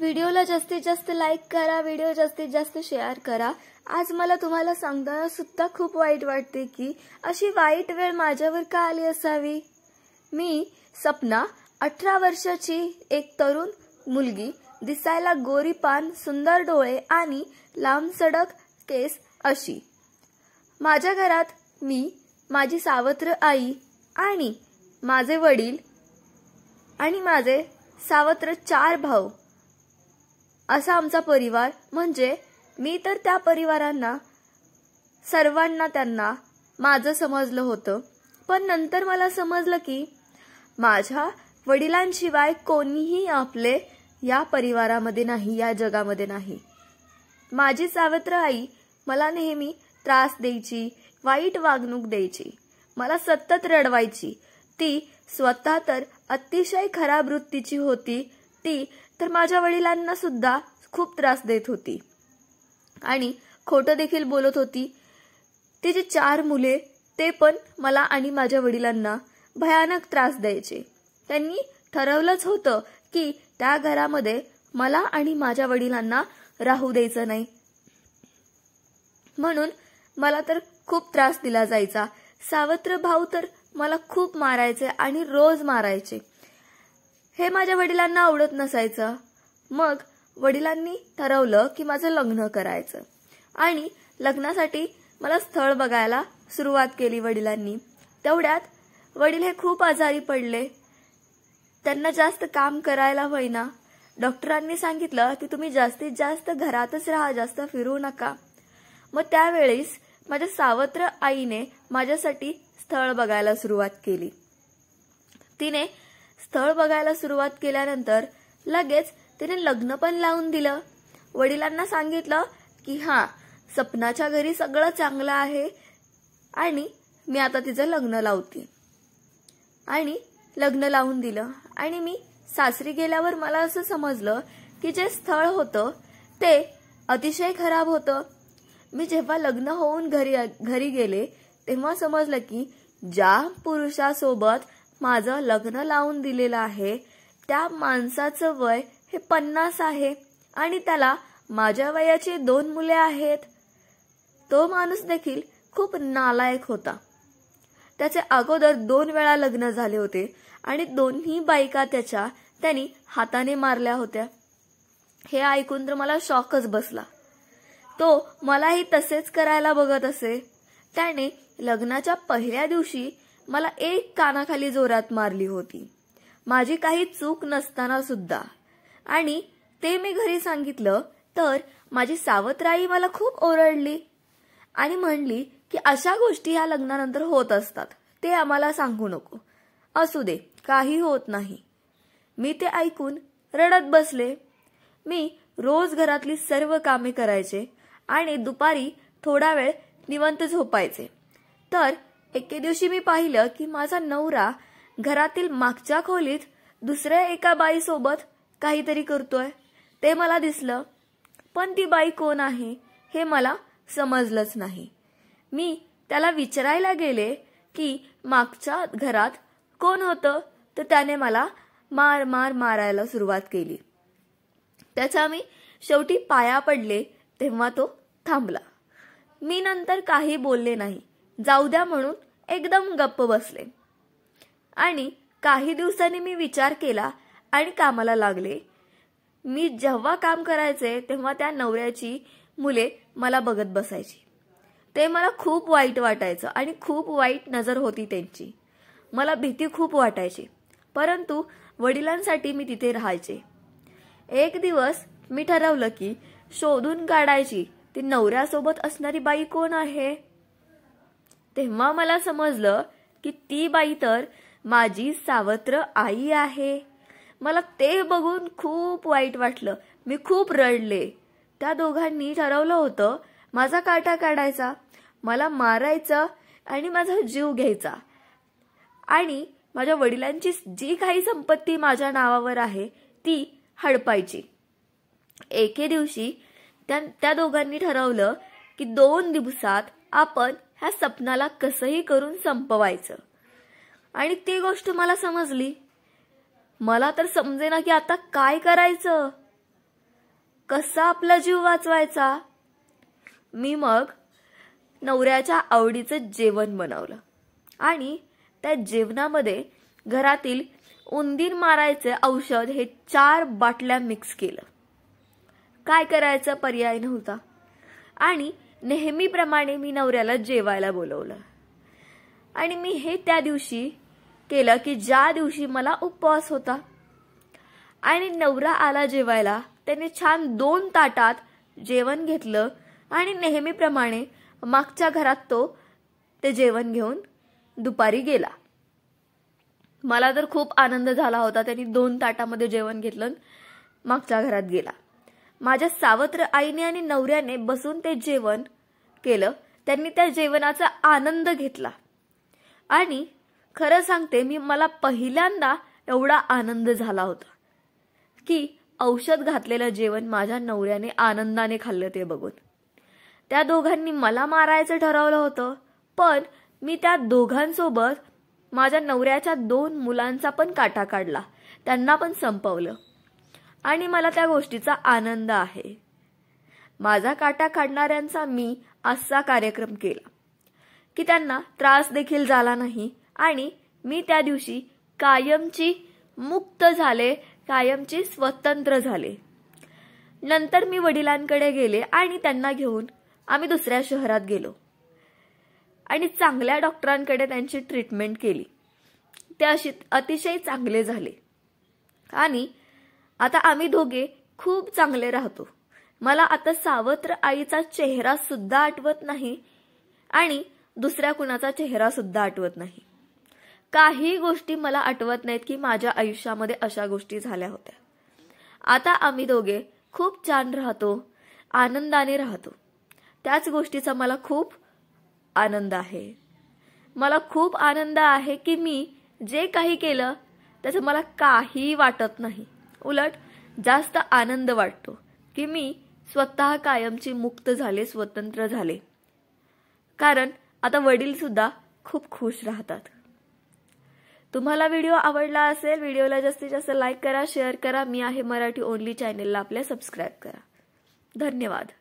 व्हिडिओला जास्तीत जास्त लाईक करा व्हिडिओ जास्तीत जास्त शेअर करा आज मला तुम्हाला सांगताना सुद्धा खूप वाईट वाटते की अशी वाईट वेळ माझ्यावर का आली असावी मी सपना अठरा वर्षाची एक तरुण मुलगी दिसायला गोरी पान सुंदर डोळे आणि लांब सडक केस अशी माझ्या घरात मी माझी सावत्र आई आणि माझे वडील आणि माझे सावत्र चार भाऊ असा आमचा परिवार म्हणजे मी तर त्या परिवारांना सर्वांना त्यांना माझं समजलं होतं पण नंतर मला समजलं की माझ्या वडिलांशिवाय कोणीही आपले या परिवारामध्ये नाही या जगामध्ये नाही माझी सावत्र आई मला नेहमी त्रास द्यायची वाईट वागणूक द्यायची मला सतत रडवायची ती स्वतः तर अतिशय खराब वृत्तीची होती ती तर माझ्या वडिलांना सुद्धा खूप त्रास देत होती आणि खोटं देखील बोलत होती तिची चार मुले ते पण मला आणि माझ्या वडिलांना भयानक त्रास द्यायचे त्यांनी ठरवलंच होतं की त्या घरामध्ये मला आणि माझ्या वडिलांना राहू द्यायचं नाही म्हणून मला तर खूप त्रास दिला जायचा सावत्र भाऊ तर मला खूप मारायचे आणि रोज मारायचे हे माझ्या वडिलांना आवडत नसायचं मग वडिलांनी ठरवलं की माझं लग्न करायचं आणि लग्नासाठी मला स्थळ बघायला सुरुवात केली वडिलांनी तेवढ्यात वडील हे खूप आजारी पडले त्यांना जास्त काम करायला होईना डॉक्टरांनी सांगितलं की तुम्ही जास्तीत जास्त घरातच राहा जास्त फिरू नका मग त्यावेळेस माझ्या सावत्र आईने माझ्यासाठी स्थळ बघायला सुरुवात केली तिने स्थळ बघायला सुरुवात केल्यानंतर लगेच तिने लग्न पण लावून दिलं वडिलांना सांगितलं की हा सपनाच्या घरी सगळं चांगलं आहे आणि मी आता तिचं लग्न लावते आणि लग्न लावून दिलं आणि मी सासरी गेल्यावर मला असं समजलं की जे स्थळ होतं ते अतिशय खराब होतं मी जेव्हा लग्न होऊन घरी घरी गेले तेव्हा समजलं की ज्या पुरुषासोबत माझं लग्न लावून दिलेलं आहे त्या माणसाचं वय हे पन्नास आहे आणि त्याला माझ्या वयाची दोन मुले आहेत तो माणूस देखील खूप नालायक होता त्याचे अगोदर दोन वेळा लग्न झाले होते आणि दोन्ही बायका त्याच्या त्यांनी हाताने मारल्या होत्या हे ऐकून तर मला शॉकच बसला तो मलाही तसेच करायला बघत असे त्याने लग्नाच्या पहिल्या दिवशी मला एक कानाखाली जोरात मारली होती माझी काही चूक नसताना सुद्धा आणि ते मी घरी सांगितलं तर माझी सावत्राई मला खूप ओरडली आणि म्हणली की अशा गोष्टी ह्या लग्नानंतर होत असतात ते आम्हाला सांगू नको असू दे काही होत नाही मी ते ऐकून रडत बसले मी रोज घरातली सर्व कामे करायचे आणि दुपारी थोडा वेळ निवंत झोपायचे तर एके दिवशी मी पाहिलं की माझा नवरा घरातील मागच्या खोलीत दुसऱ्या एका बाईसोबत काहीतरी करतोय ते मला दिसलं पण ती बाई कोण आहे हे मला समजलंच नाही मी त्याला विचारायला गेले की मागच्या घरात कोण होतं तर त्याने मला मार मार मारायला सुरुवात केली त्याचा मी शेवटी पाया पडले तेव्हा तो थांबला मी नंतर काही बोलले नाही जाऊ द्या म्हणून एकदम गप्प बसले आणि काही दिवसांनी मी विचार केला आणि कामाला लागले मी जेव्हा काम करायचे तेव्हा त्या नवऱ्याची मुले मला बघत बसायची ते मला खूप वाईट वाटायचं आणि खूप वाईट नजर होती त्यांची मला भीती खूप वाटायची परंतु वडिलांसाठी मी तिथे राहायचे एक दिवस मी ठरवलं की शोधून काढायची ती नवऱ्यासोबत असणारी बाई कोण आहे तेव्हा मला समजलं की ती बाई तर माझी सावत्र आई आहे मला ते बघून खूप वाईट वाटलं मी खूप रडले त्या दोघांनी ठरवलं होतं माझा काटा काढायचा मला मारायचा आणि माझा जीव घ्यायचा आणि माझ्या वडिलांची जी काही संपत्ती माझ्या नावावर आहे ती हडपायची एके दिवशी त्या त्या दोघांनी ठरवलं की दोन दिवसात आपण ह्या सपनाला कसंही करून संपवायचं आणि ती गोष्ट मला समजली मला तर समजे ना की आता काय करायचं कसा आपला जीव वाचवायचा मी मग नवऱ्याच्या आवडीचं जेवण बनवलं आणि त्या जेवणामध्ये घरातील उंदीर मारायचे औषध हे चार बाटल्या मिक्स केलं काय करायचं पर्याय नव्हता आणि नेहमीप्रमाणे मी नवऱ्याला जेवायला बोलवलं आणि मी हे त्या दिवशी केलं की ज्या दिवशी मला उपवास होता आणि नवरा आला जेवायला त्याने छान दोन ताटात जेवण घेतलं आणि नेहमीप्रमाणे मागच्या घरात तो ते जेवण घेऊन दुपारी गेला मला तर खूप आनंद झाला होता त्यांनी दोन ताटामध्ये जेवण घेतलं मागच्या घरात गेला माझ्या सावत्र आईने आणि नवऱ्याने बसून ते जेवण केलं त्यांनी त्या जेवणाचा आनंद घेतला आणि खरं सांगते मी मला पहिल्यांदा एवढा आनंद झाला होता की औषध घातलेलं जेवण माझ्या नवऱ्याने आनंदाने खाल्लं ते बघून त्या दोघांनी मला मारायचं ठरवलं होतं पण मी त्या दोघांसोबत माझ्या नवऱ्याच्या दोन मुलांचा पण काटा काढला त्यांना पण संपवलं आणि मला त्या गोष्टीचा आनंद आहे माझा काटा काढणाऱ्यांचा मी असा कार्यक्रम केला की त्यांना त्रास देखील झाला नाही आणि मी त्या दिवशी कायमची मुक्त झाले कायमची स्वतंत्र झाले नंतर मी वडिलांकडे गेले आणि त्यांना घेऊन आम्ही दुसऱ्या शहरात गेलो आणि चांगल्या डॉक्टरांकडे त्यांची ट्रीटमेंट केली ते अशी अतिशय चांगले झाले आणि आता आम्ही दोघे खूप चांगले राहतो मला आता सावत्र आईचा चेहरा सुद्धा आठवत नाही आणि दुसऱ्या कुणाचा चेहरा सुद्धा आठवत नाही काही गोष्टी मला आठवत नाहीत की माझ्या आयुष्यामध्ये अशा गोष्टी झाल्या होत्या आता आम्ही दोघे खूप छान राहतो आनंदाने राहतो त्याच गोष्टीचा मला खूप आनंद आहे मला खूप आनंद आहे की मी जे काही केलं त्याचं मला काही वाटत नाही उलट जास्त आनंद वाटतो की मी स्वतः कायमची मुक्त झाले स्वतंत्र झाले कारण आता वडील सुद्धा खूप खुश राहतात तुम्हाला व्हिडिओ आवडला असेल व्हिडिओला जास्तीत जास्त लाईक करा शेअर करा मी आहे मराठी ओनली चॅनेलला आपल्या सबस्क्राईब करा धन्यवाद